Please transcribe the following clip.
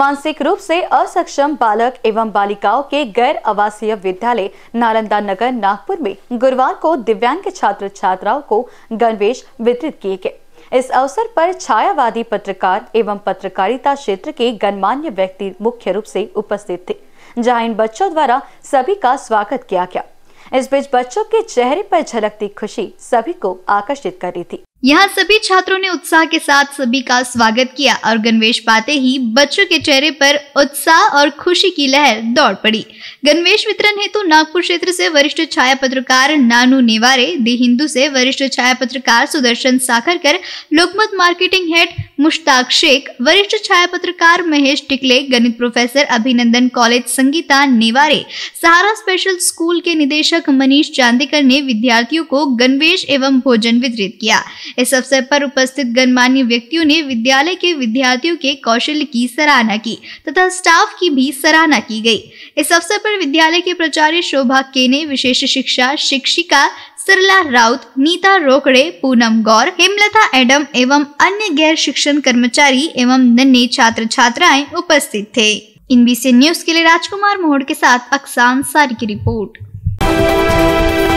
मानसिक रूप से असक्षम बालक एवं बालिकाओं के गैर आवासीय विद्यालय नालंदा नगर नागपुर में गुरुवार को दिव्यांग छात्र छात्राओं को गणवेश वितरित किए गए इस अवसर पर छायावादी पत्रकार एवं पत्रकारिता क्षेत्र के गणमान्य व्यक्ति मुख्य रूप से उपस्थित थे जहां इन बच्चों द्वारा सभी का स्वागत किया गया इस बीच बच्चों के चेहरे पर झलकती खुशी सभी को आकर्षित कर रही थी यहाँ सभी छात्रों ने उत्साह के साथ सभी का स्वागत किया और गणवेश पाते ही बच्चों के चेहरे पर उत्साह और खुशी की लहर दौड़ पड़ी गणवेश वितरण हेतु नागपुर क्षेत्र से वरिष्ठ छाया पत्रकार नानू नेवारे दी हिंदू से वरिष्ठ छाया पत्रकार सुदर्शन साखरकर लोकमत मार्केटिंग हेड मुश्ताक शेख वरिष्ठ छाया पत्रकार महेश टिकले गणित professor Abhinandan college Sangeeta Neware Sahara special school के निदेशक मनीष चांदेकर ने विद्यार्थियों को गणवेश एवं भोजन वितरित किया इस अवसर पर उपस्थित गणमान्य व्यक्तियों ने विद्यालय के विद्यार्थियों के कौशल की सराहना की तथा स्टाफ की भी सराहना की गई इस अवसर पर विद्यालय के प्राचार्य शोभा केने विशेष शिक्षा शिक्षिका सरला राउत नीता रोकड़े पूनम गौर हेमलता एडम एवं अन्य गैर शिक्षण कर्मचारी एवं नन्य छात्र छात्राएं उपस्थित थे इन बी न्यूज के लिए राजकुमार मोहड़ के साथ अक्सान सारी की रिपोर्ट